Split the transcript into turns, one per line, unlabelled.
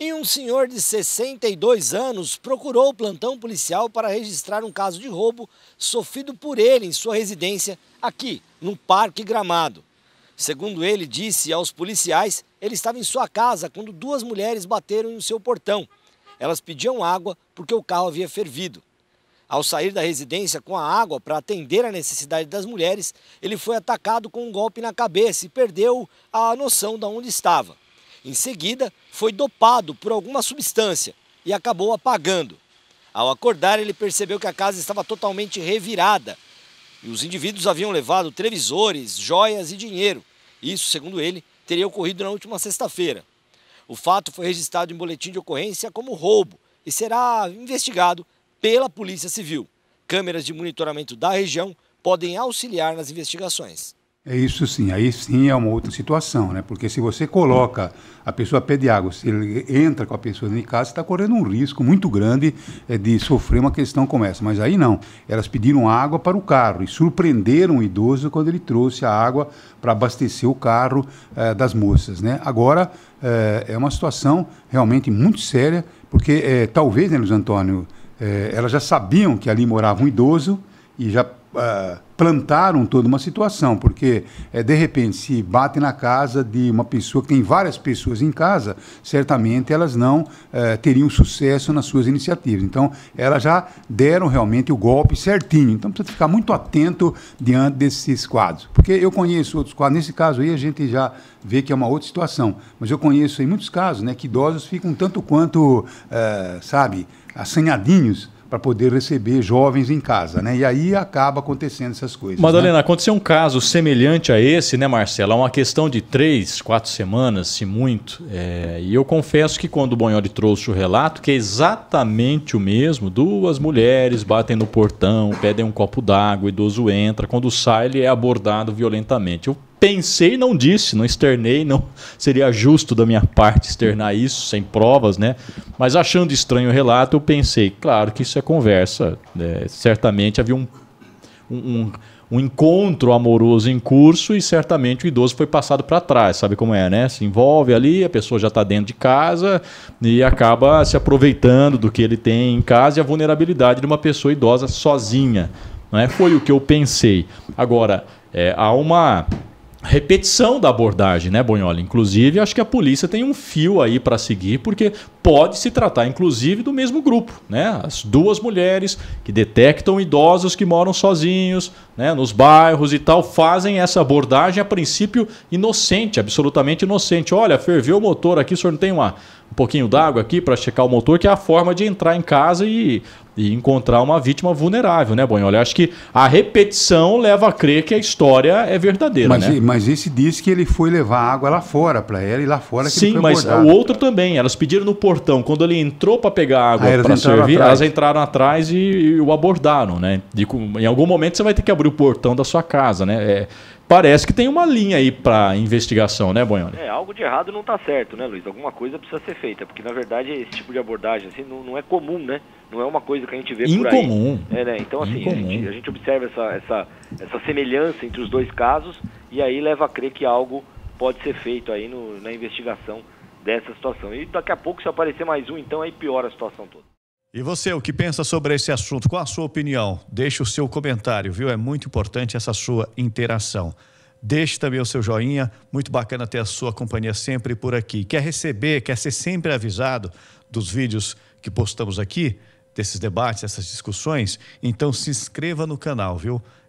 E um senhor de 62 anos procurou o plantão policial para registrar um caso de roubo sofrido por ele em sua residência aqui, no Parque Gramado. Segundo ele disse aos policiais, ele estava em sua casa quando duas mulheres bateram no seu portão. Elas pediam água porque o carro havia fervido. Ao sair da residência com a água para atender a necessidade das mulheres, ele foi atacado com um golpe na cabeça e perdeu a noção de onde estava. Em seguida, foi dopado por alguma substância e acabou apagando. Ao acordar, ele percebeu que a casa estava totalmente revirada e os indivíduos haviam levado televisores, joias e dinheiro. Isso, segundo ele, teria ocorrido na última sexta-feira. O fato foi registrado em boletim de ocorrência como roubo e será investigado pela Polícia Civil. Câmeras de monitoramento da região podem auxiliar nas investigações.
É isso sim, aí sim é uma outra situação, né? Porque se você coloca a pessoa pede água, se ele entra com a pessoa dentro de casa, está correndo um risco muito grande é, de sofrer uma questão como essa. Mas aí não, elas pediram água para o carro e surpreenderam o idoso quando ele trouxe a água para abastecer o carro é, das moças, né? Agora é, é, uma situação realmente muito séria, porque talvez, né, Luiz Antônio, elas já sabiam que ali morava um idoso e já uh, plantaram toda uma situação, porque é, de repente se bate na casa de uma pessoa que tem várias pessoas em casa, certamente elas não uh, teriam sucesso nas suas iniciativas. Então, elas já deram realmente o golpe certinho. Então, precisa ficar muito atento diante desses quadros, porque eu conheço outros quadros. Nesse caso aí, a gente já vê que é uma outra situação, mas eu conheço em muitos casos, né, que idosos ficam tanto quanto, uh, sabe, assanhadinhos para poder receber jovens em casa, né? E aí acaba acontecendo essas coisas. Madalena,
né? aconteceu um caso semelhante a esse, né, Marcela? Uma questão de três, quatro semanas, se muito. É... e eu confesso que quando o Bonhori trouxe o relato, que é exatamente o mesmo, duas mulheres batem no portão, pedem um copo d'água, o idoso entra, quando sai ele é abordado violentamente. Eu pensei e não disse, não externei, não seria justo da minha parte externar isso sem provas, né? Mas achando estranho o relato, eu pensei, claro que isso é conversa. Né? Certamente havia um, um, um, encontro amoroso em curso e certamente o idoso foi passado para trás, sabe como é, né? Se envolve ali, a pessoa já está dentro de casa e acaba se aproveitando do que ele tem em casa e a vulnerabilidade de uma pessoa idosa sozinha. Não é? Foi o que eu pensei. Agora, é, há uma repetição da abordagem, né, Bonhola? Inclusive, acho que a polícia tem um fio aí para seguir, porque pode se tratar, inclusive, do mesmo grupo, né? As duas mulheres que detectam idosos que moram sozinhos, né, nos bairros e tal, fazem essa abordagem a princípio inocente, absolutamente inocente. Olha, ferveu o motor aqui, o senhor não tem uma, um pouquinho d'água aqui para checar o motor, que é a forma de entrar em casa e e encontrar uma vítima vulnerável, né, Bonhola? olha, acho que a repetição leva a crer que a história é verdadeira, mas, né?
Mas esse diz que ele foi levar água lá fora para ela e lá fora que Sim, ele foi mas abordado. o outro
também. Elas pediram no portão. Quando ele entrou para pegar água ah, para servir, atrás. elas entraram atrás e, e o abordaram, né? De, em algum momento você vai ter que abrir o portão da sua casa, né? É, Parece que tem uma linha aí para investigação, né, Bonhone?
É, algo de errado não está certo, né, Luiz? Alguma coisa precisa ser feita, porque na verdade esse tipo de abordagem assim, não, não é comum, né? Não é uma coisa que a gente vê Incomum. por aí. É, né? Então, assim, A, gente, a gente observa essa, essa, essa semelhança entre os dois casos e aí leva a crer que algo pode ser feito aí no, na investigação dessa situação. E daqui a pouco, se aparecer mais um, então aí piora a situação toda.
E você, o que pensa sobre esse assunto? Qual a sua opinião? Deixe o seu comentário, viu? É muito importante essa sua interação. Deixe também o seu joinha, muito bacana ter a sua companhia sempre por aqui. Quer receber, quer ser sempre avisado dos vídeos que postamos aqui, desses debates, essas discussões? Então se inscreva no canal, viu?